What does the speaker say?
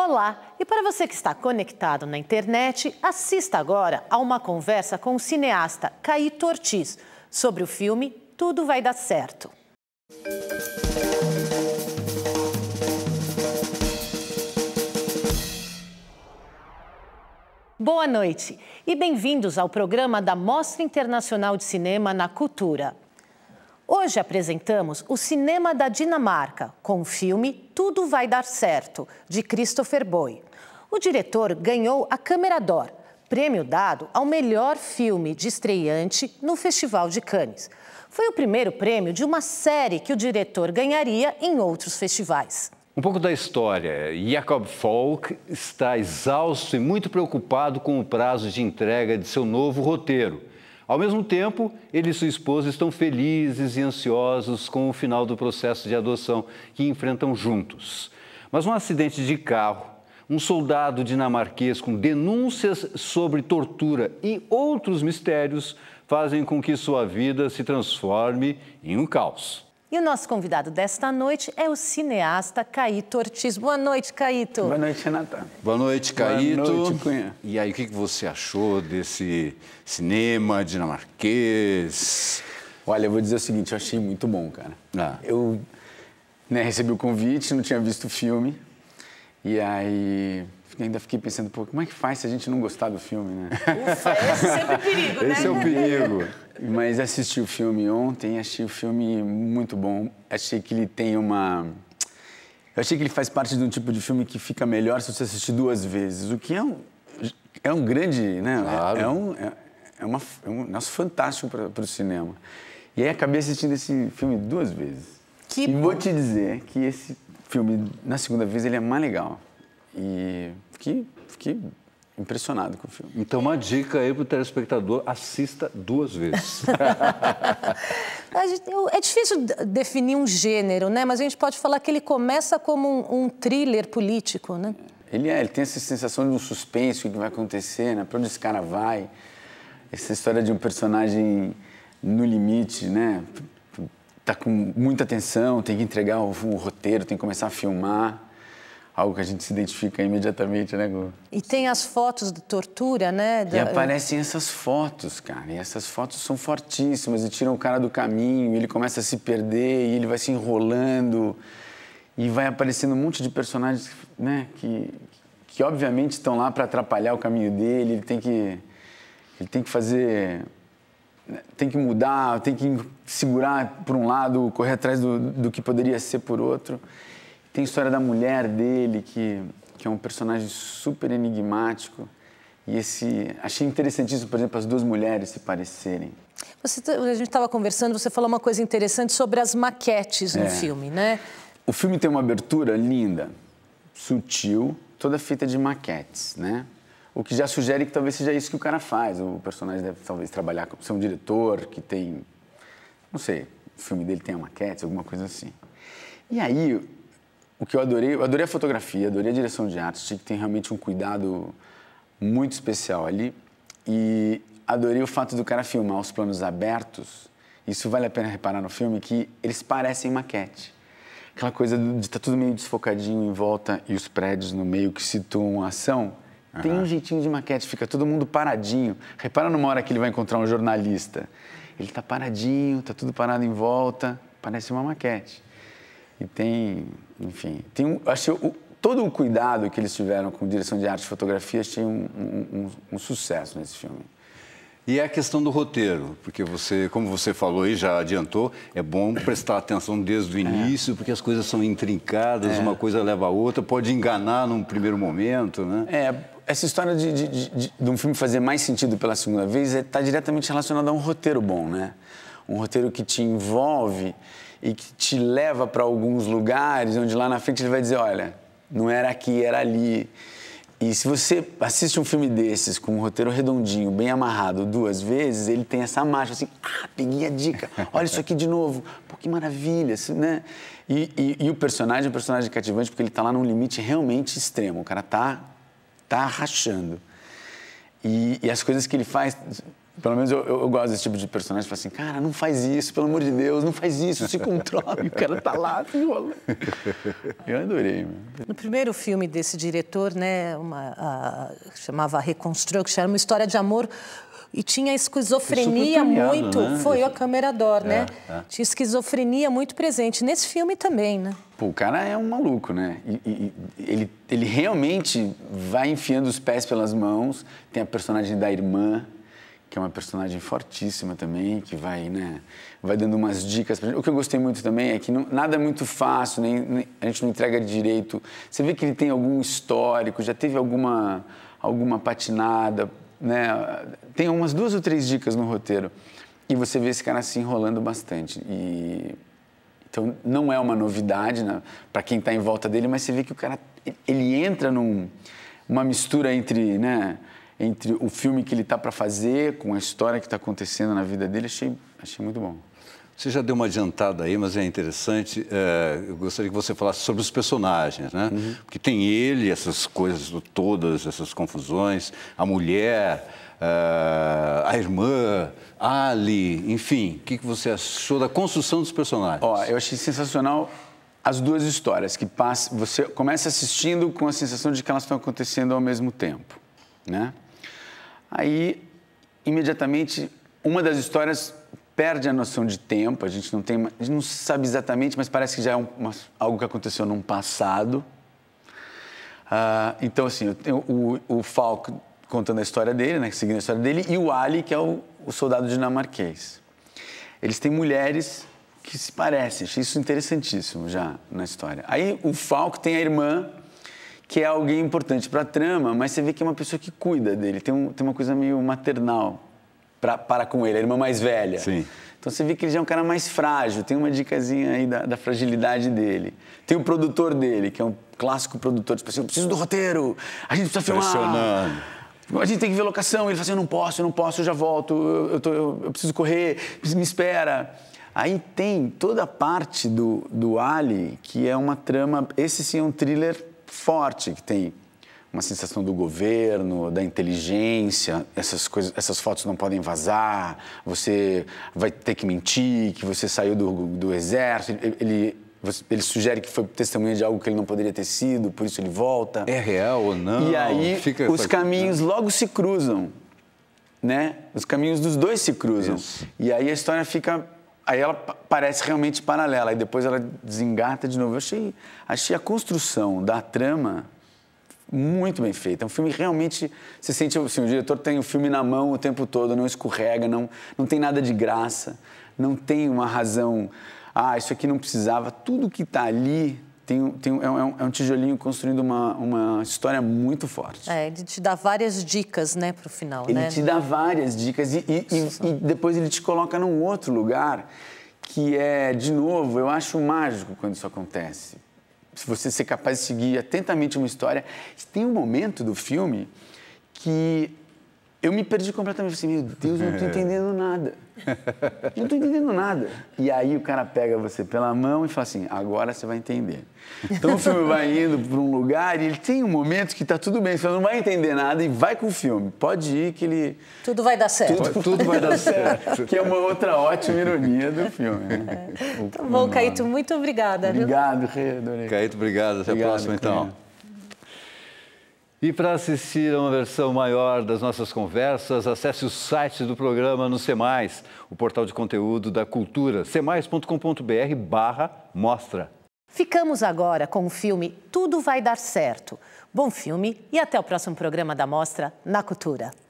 Olá! E para você que está conectado na internet, assista agora a uma conversa com o cineasta Caíto Ortiz sobre o filme Tudo Vai Dar Certo. Boa noite e bem-vindos ao programa da Mostra Internacional de Cinema na Cultura. Hoje apresentamos o cinema da Dinamarca, com o filme Tudo Vai Dar Certo, de Christopher Boy. O diretor ganhou a Câmera d'Or, prêmio dado ao melhor filme de estreante no Festival de Cannes. Foi o primeiro prêmio de uma série que o diretor ganharia em outros festivais. Um pouco da história. Jacob Falk está exausto e muito preocupado com o prazo de entrega de seu novo roteiro. Ao mesmo tempo, ele e sua esposa estão felizes e ansiosos com o final do processo de adoção que enfrentam juntos. Mas um acidente de carro, um soldado dinamarquês com denúncias sobre tortura e outros mistérios fazem com que sua vida se transforme em um caos. E o nosso convidado desta noite é o cineasta Caíto Ortiz. Boa noite, Caíto. Boa noite, Renata. Boa noite, Caíto. Boa noite, Cunha. E aí, o que você achou desse cinema dinamarquês? Olha, eu vou dizer o seguinte, eu achei muito bom, cara. Ah. Eu né, recebi o convite, não tinha visto o filme. E aí porque ainda fiquei pensando, pô, como é que faz se a gente não gostar do filme, né? Ufa, esse é sempre o perigo, né? Esse é o perigo. Mas assisti o filme ontem, achei o filme muito bom. Achei que ele tem uma... Eu achei que ele faz parte de um tipo de filme que fica melhor se você assistir duas vezes, o que é um, é um grande, né? Claro. É, é um, é, é, uma, é um nosso fantástico para o cinema. E aí acabei assistindo esse filme duas vezes. Que e bom. vou te dizer que esse filme, na segunda vez, ele é mais legal. E fiquei, fiquei impressionado com o filme. Então, uma dica aí para o telespectador: assista duas vezes. é difícil definir um gênero, né? Mas a gente pode falar que ele começa como um, um thriller político, né? Ele é, ele tem essa sensação de um suspense, o que vai acontecer, né? Para onde esse cara vai? Essa história de um personagem no limite, né? Tá com muita atenção, tem que entregar o, o roteiro, tem que começar a filmar algo que a gente se identifica imediatamente, né, Gu? E tem as fotos de tortura, né? Da... E aparecem essas fotos, cara. E essas fotos são fortíssimas e tiram o cara do caminho, ele começa a se perder e ele vai se enrolando. E vai aparecendo um monte de personagens, né, que, que obviamente estão lá para atrapalhar o caminho dele, ele tem que ele tem que fazer tem que mudar, tem que segurar por um lado, correr atrás do, do que poderia ser por outro. Tem a história da mulher dele, que, que é um personagem super enigmático. E esse. Achei interessantíssimo, por exemplo, as duas mulheres se parecerem. Você, a gente estava conversando, você falou uma coisa interessante sobre as maquetes no é. filme, né? O filme tem uma abertura linda, sutil, toda feita de maquetes, né? O que já sugere que talvez seja isso que o cara faz. O personagem deve talvez trabalhar, ser um diretor que tem. Não sei, o filme dele tem a maquete, alguma coisa assim. E aí, o que eu adorei, eu adorei a fotografia, adorei a direção de arte, achei que tem realmente um cuidado muito especial ali. E adorei o fato do cara filmar os planos abertos. Isso vale a pena reparar no filme que eles parecem maquete. Aquela coisa de estar tá tudo meio desfocadinho em volta e os prédios no meio que situam a ação. Uhum. Tem um jeitinho de maquete, fica todo mundo paradinho. Repara numa hora que ele vai encontrar um jornalista. Ele está paradinho, está tudo parado em volta, parece uma maquete. E tem, enfim, tem um, acho que o, todo o cuidado que eles tiveram com direção de arte e fotografia tinha um, um, um, sucesso nesse filme. E é a questão do roteiro, porque você, como você falou e já adiantou, é bom prestar atenção desde o é. início, é. porque as coisas são intrincadas, é. uma coisa leva a outra, pode enganar num primeiro momento, né? É, essa história de, de, de, de um filme fazer mais sentido pela segunda vez está é, tá diretamente relacionada a um roteiro bom, né? Um roteiro que te envolve e que te leva para alguns lugares onde lá na frente ele vai dizer: olha, não era aqui, era ali. E se você assiste um filme desses com um roteiro redondinho, bem amarrado, duas vezes, ele tem essa marcha assim, ah, peguei a dica, olha isso aqui de novo, pô, que maravilha, assim, né? E, e, e, o personagem é um personagem cativante porque ele está lá num limite realmente extremo, o cara tá, tá rachando. E, e as coisas que ele faz pelo menos eu, eu, eu, gosto desse tipo de personagem. Fala assim, cara, não faz isso, pelo amor de Deus, não faz isso, se controle. o cara tá lá se enrolando. Eu adorei. No primeiro filme desse diretor, né, uma, a, chamava Reconstruction, era uma história de amor e tinha esquizofrenia é muito. Né? Foi a câmera d'or, né? é, né? É. Tinha esquizofrenia muito presente. Nesse filme também, né? Pô, o cara é um maluco, né? E, e, ele, ele realmente vai enfiando os pés pelas mãos. Tem a personagem da irmã, que é uma personagem fortíssima também, que vai, né, vai dando umas dicas. O que eu gostei muito também é que não, nada é muito fácil, nem, nem, a gente não entrega direito. Você vê que ele tem algum histórico, já teve alguma, alguma patinada, né? Tem umas duas ou três dicas no roteiro e você vê esse cara se enrolando bastante. E então não é uma novidade né, para quem está em volta dele, mas você vê que o cara ele entra numa num, mistura entre, né? entre o filme que ele está para fazer com a história que está acontecendo na vida dele, achei, achei muito bom. Você já deu uma adiantada aí, mas é interessante. É, eu gostaria que você falasse sobre os personagens, né? Uhum. Porque tem ele, essas coisas todas, essas confusões, a mulher, eh, a irmã, Ali, enfim. O que, que você achou da construção dos personagens? Ó, eu achei sensacional as duas histórias que passa, você começa assistindo com a sensação de que elas estão acontecendo ao mesmo tempo, né? Aí, imediatamente, uma das histórias perde a noção de tempo, a gente não tem, a gente não sabe exatamente, mas parece que já é uma, algo que aconteceu num passado. Ah, então, assim, o, o, o Falco contando a história dele, né, seguindo a história dele, e o Ali, que é o, o soldado dinamarquês. Eles têm mulheres que se parecem, achei isso interessantíssimo já na história. Aí o Falco tem a irmã que é alguém importante para a trama, mas você vê que é uma pessoa que cuida dele, tem, um, tem uma coisa meio maternal pra, para com ele, a irmã mais velha. Sim. Então você vê que ele já é um cara mais frágil, tem uma dicasinha aí da, da fragilidade dele. Tem o produtor dele, que é um clássico produtor, tipo assim, eu preciso do roteiro, a gente precisa filmar. A gente tem que ver locação. Ele fala assim, eu não posso, eu não posso, eu já volto, eu, eu, tô, eu, eu preciso correr, me espera. Aí tem toda a parte do, do Ali, que é uma trama, esse sim é um thriller forte, que tem uma sensação do governo, da inteligência, essas coisas, essas fotos não podem vazar, você vai ter que mentir, que você saiu do, do exército. Ele, ele sugere que foi testemunha de algo que ele não poderia ter sido, por isso ele volta. É real ou não? E aí Fica os caminhos logo se cruzam, né? Os caminhos dos dois se cruzam. Isso. E aí a história fica Aí ela parece realmente paralela, e depois ela desengata de novo. Eu achei, achei a construção da trama muito bem feita. É um filme realmente se sente assim, o diretor tem o filme na mão o tempo todo, não escorrega, não, não tem nada de graça, não tem uma razão. Ah, isso aqui não precisava. Tudo que está ali tem, tem, é, é, um, é um tijolinho construindo uma, uma história muito forte. É, ele te dá várias dicas, né, para o final, ele né? Ele te dá várias dicas e, e, e, e depois ele te coloca num outro lugar que é, de novo, eu acho mágico quando isso acontece. Se você ser capaz de seguir atentamente uma história. Tem um momento do filme que eu me perdi completamente. Assim, meu Deus, não estou é. entendendo nada. Não estou entendendo nada. E aí o cara pega você pela mão e fala assim: agora você vai entender. Então o filme vai indo para um lugar e ele tem um momento que está tudo bem. Você não vai entender nada e vai com o filme. Pode ir que ele. Tudo vai dar certo. Tudo, tudo vai dar certo. que é uma outra ótima ironia do filme. Né? É. Tá bom, Caíto, muito obrigada. Obrigado, Rê, adorei. Caíto, obrigado. Até obrigado, a próxima, então. E para assistir a uma versão maior das nossas conversas, acesse o site do programa no Semais, o portal de conteúdo da cultura, semaiscombr barra mostra. Ficamos agora com o filme Tudo Vai Dar Certo. Bom filme e até o próximo programa da Mostra na Cultura.